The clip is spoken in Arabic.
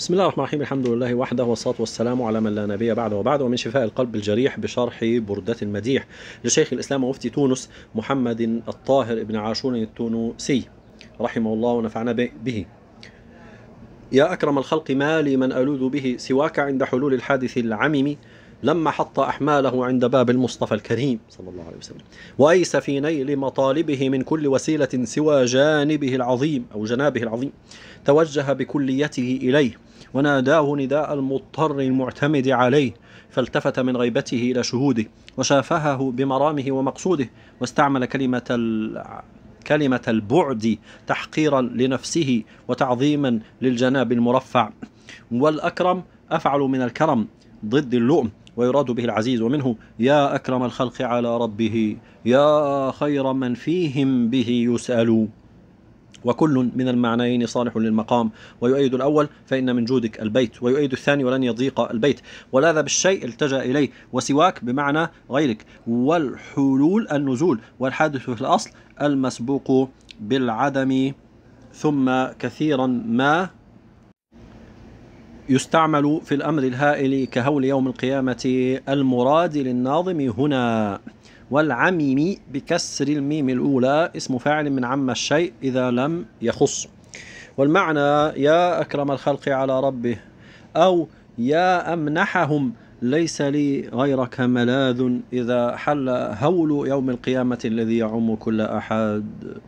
بسم الله الرحمن الرحيم الحمد لله وحده والصلاة والسلام على من لا نبي بعده وبعد ومن شفاء القلب الجريح بشرح بردة المديح لشيخ الإسلام مفتي تونس محمد الطاهر ابن عاشور التونسي رحمه الله ونفعنا به يا أكرم الخلق ما لي من ألوذ به سواك عند حلول الحادث العمم لما حط أحماله عند باب المصطفى الكريم صلى الله عليه وسلم وأيس في نيل مطالبه من كل وسيلة سوى جانبه العظيم أو جنابه العظيم توجه بكليته إليه وناداه نداء المضطر المعتمد عليه فالتفت من غيبته إلى شهوده وشافهه بمرامه ومقصوده واستعمل كلمة كلمة البعد تحقيرا لنفسه وتعظيما للجناب المرفع والأكرم أفعل من الكرم ضد اللؤم ويراد به العزيز ومنه يا أكرم الخلق على ربه يا خير من فيهم به يسأل وكل من المعنيين صالح للمقام ويؤيد الأول فإن من جودك البيت ويؤيد الثاني ولن يضيق البيت ولاذا بالشيء التجأ إليه وسواك بمعنى غيرك والحلول النزول والحادث في الأصل المسبوق بالعدم ثم كثيرا ما يستعمل في الأمر الهائل كهول يوم القيامة المراد للناظم هنا والعميم بكسر الميم الأولى اسم فاعل من عم الشيء إذا لم يخص والمعنى يا أكرم الخلق على ربه أو يا أمنحهم ليس لي غيرك ملاذ إذا حل هول يوم القيامة الذي يعم كل أحد